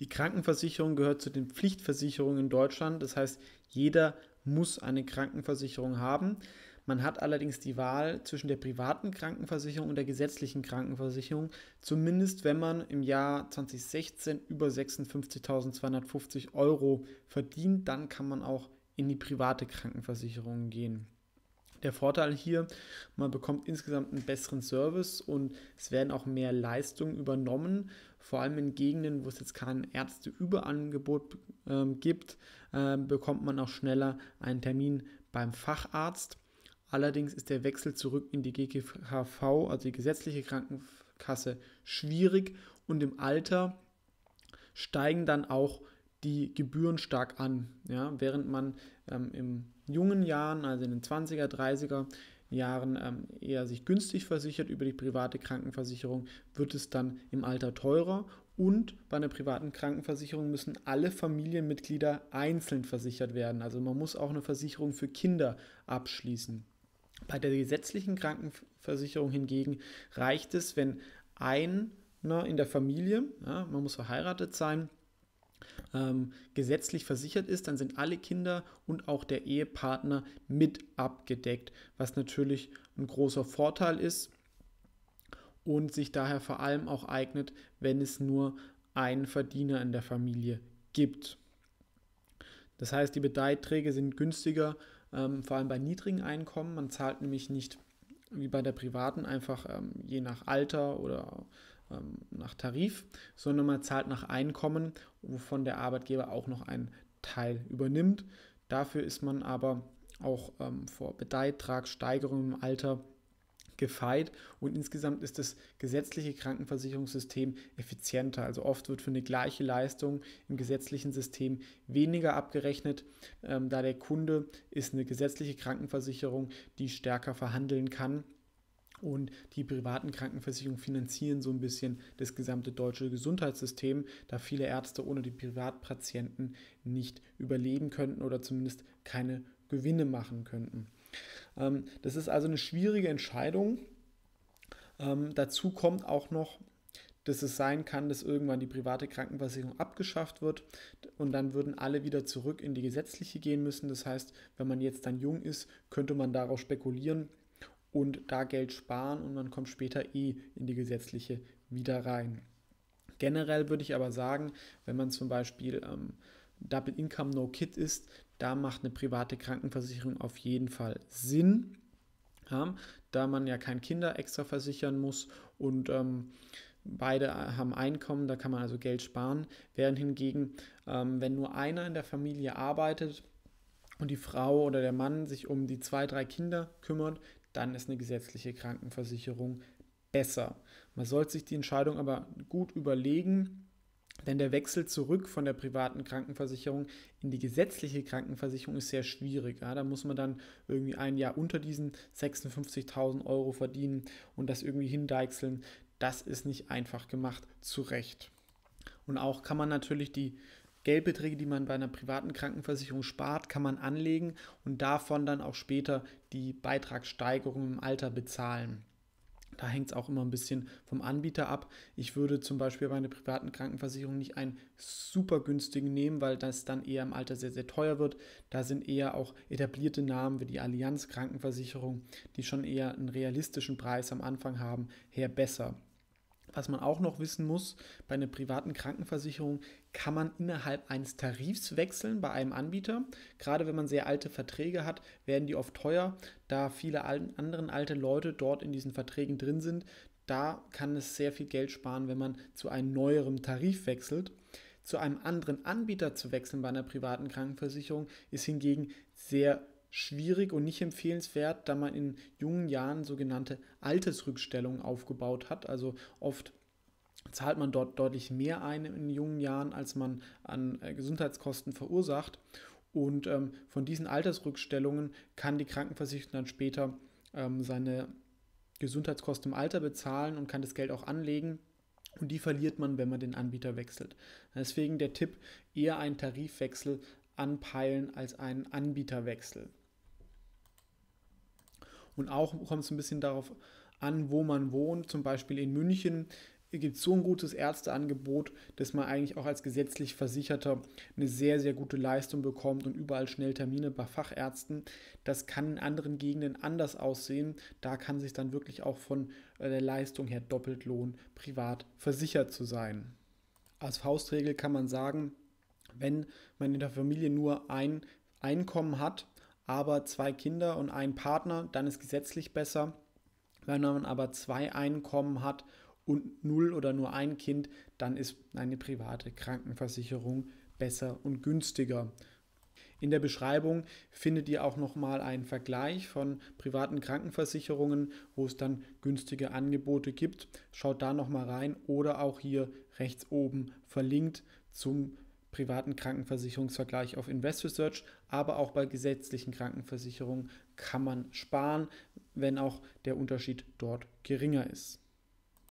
Die Krankenversicherung gehört zu den Pflichtversicherungen in Deutschland. Das heißt, jeder muss eine Krankenversicherung haben. Man hat allerdings die Wahl zwischen der privaten Krankenversicherung und der gesetzlichen Krankenversicherung, zumindest wenn man im Jahr 2016 über 56.250 Euro verdient, dann kann man auch in die private Krankenversicherung gehen der Vorteil hier, man bekommt insgesamt einen besseren Service und es werden auch mehr Leistungen übernommen, vor allem in Gegenden, wo es jetzt kein Ärzteüberangebot äh, gibt, äh, bekommt man auch schneller einen Termin beim Facharzt. Allerdings ist der Wechsel zurück in die GKV, also die gesetzliche Krankenkasse, schwierig und im Alter steigen dann auch die Gebühren stark an. Ja? Während man ähm, im jungen Jahren, also in den 20er, 30er Jahren ähm, eher sich günstig versichert über die private Krankenversicherung, wird es dann im Alter teurer und bei einer privaten Krankenversicherung müssen alle Familienmitglieder einzeln versichert werden. Also man muss auch eine Versicherung für Kinder abschließen. Bei der gesetzlichen Krankenversicherung hingegen reicht es, wenn einer in der Familie, ja, man muss verheiratet sein, ähm, gesetzlich versichert ist, dann sind alle Kinder und auch der Ehepartner mit abgedeckt, was natürlich ein großer Vorteil ist und sich daher vor allem auch eignet, wenn es nur einen Verdiener in der Familie gibt. Das heißt, die Beiträge sind günstiger, ähm, vor allem bei niedrigen Einkommen. Man zahlt nämlich nicht wie bei der privaten einfach ähm, je nach Alter oder ähm, nach Tarif, sondern man zahlt nach Einkommen, wovon der Arbeitgeber auch noch einen Teil übernimmt. Dafür ist man aber auch ähm, vor Beitragssteigerung im Alter gefeit und insgesamt ist das gesetzliche Krankenversicherungssystem effizienter. Also oft wird für eine gleiche Leistung im gesetzlichen System weniger abgerechnet, ähm, da der Kunde ist eine gesetzliche Krankenversicherung, die stärker verhandeln kann und die privaten Krankenversicherungen finanzieren so ein bisschen das gesamte deutsche Gesundheitssystem, da viele Ärzte ohne die Privatpatienten nicht überleben könnten oder zumindest keine Gewinne machen könnten. Ähm, das ist also eine schwierige Entscheidung. Ähm, dazu kommt auch noch, dass es sein kann, dass irgendwann die private Krankenversicherung abgeschafft wird und dann würden alle wieder zurück in die gesetzliche gehen müssen. Das heißt, wenn man jetzt dann jung ist, könnte man darauf spekulieren, und da Geld sparen und man kommt später eh in die gesetzliche wieder rein. Generell würde ich aber sagen, wenn man zum Beispiel ähm, Double Income No Kid ist, da macht eine private Krankenversicherung auf jeden Fall Sinn, ja, da man ja kein Kinder extra versichern muss und ähm, beide äh, haben Einkommen, da kann man also Geld sparen. Während hingegen, ähm, wenn nur einer in der Familie arbeitet, und die Frau oder der Mann sich um die zwei, drei Kinder kümmert, dann ist eine gesetzliche Krankenversicherung besser. Man sollte sich die Entscheidung aber gut überlegen, denn der Wechsel zurück von der privaten Krankenversicherung in die gesetzliche Krankenversicherung ist sehr schwierig. Ja? Da muss man dann irgendwie ein Jahr unter diesen 56.000 Euro verdienen und das irgendwie hindeichseln. Das ist nicht einfach gemacht, zu Recht. Und auch kann man natürlich die Geldbeträge, die man bei einer privaten Krankenversicherung spart, kann man anlegen und davon dann auch später die Beitragssteigerung im Alter bezahlen. Da hängt es auch immer ein bisschen vom Anbieter ab. Ich würde zum Beispiel bei einer privaten Krankenversicherung nicht einen super günstigen nehmen, weil das dann eher im Alter sehr, sehr teuer wird. Da sind eher auch etablierte Namen wie die Allianz Krankenversicherung, die schon eher einen realistischen Preis am Anfang haben, her besser. Was man auch noch wissen muss, bei einer privaten Krankenversicherung kann man innerhalb eines Tarifs wechseln bei einem Anbieter. Gerade wenn man sehr alte Verträge hat, werden die oft teuer, da viele anderen alte Leute dort in diesen Verträgen drin sind. Da kann es sehr viel Geld sparen, wenn man zu einem neueren Tarif wechselt. Zu einem anderen Anbieter zu wechseln bei einer privaten Krankenversicherung ist hingegen sehr schwierig und nicht empfehlenswert, da man in jungen Jahren sogenannte Altersrückstellungen aufgebaut hat. Also oft zahlt man dort deutlich mehr ein in jungen Jahren, als man an äh, Gesundheitskosten verursacht. Und ähm, von diesen Altersrückstellungen kann die Krankenversicherung dann später ähm, seine Gesundheitskosten im Alter bezahlen und kann das Geld auch anlegen. Und die verliert man, wenn man den Anbieter wechselt. Deswegen der Tipp, eher einen Tarifwechsel anpeilen als einen Anbieterwechsel. Und auch kommt es ein bisschen darauf an, wo man wohnt. Zum Beispiel in München gibt es so ein gutes Ärzteangebot, dass man eigentlich auch als gesetzlich Versicherter eine sehr, sehr gute Leistung bekommt und überall schnell Termine bei Fachärzten. Das kann in anderen Gegenden anders aussehen. Da kann sich dann wirklich auch von äh, der Leistung her doppelt lohnen, privat versichert zu sein. Als Faustregel kann man sagen, wenn man in der Familie nur ein Einkommen hat, aber zwei Kinder und ein Partner, dann ist gesetzlich besser. Wenn man aber zwei Einkommen hat und null oder nur ein Kind, dann ist eine private Krankenversicherung besser und günstiger. In der Beschreibung findet ihr auch nochmal einen Vergleich von privaten Krankenversicherungen, wo es dann günstige Angebote gibt. Schaut da nochmal rein oder auch hier rechts oben verlinkt zum privaten Krankenversicherungsvergleich auf Invest Research, aber auch bei gesetzlichen Krankenversicherungen kann man sparen, wenn auch der Unterschied dort geringer ist.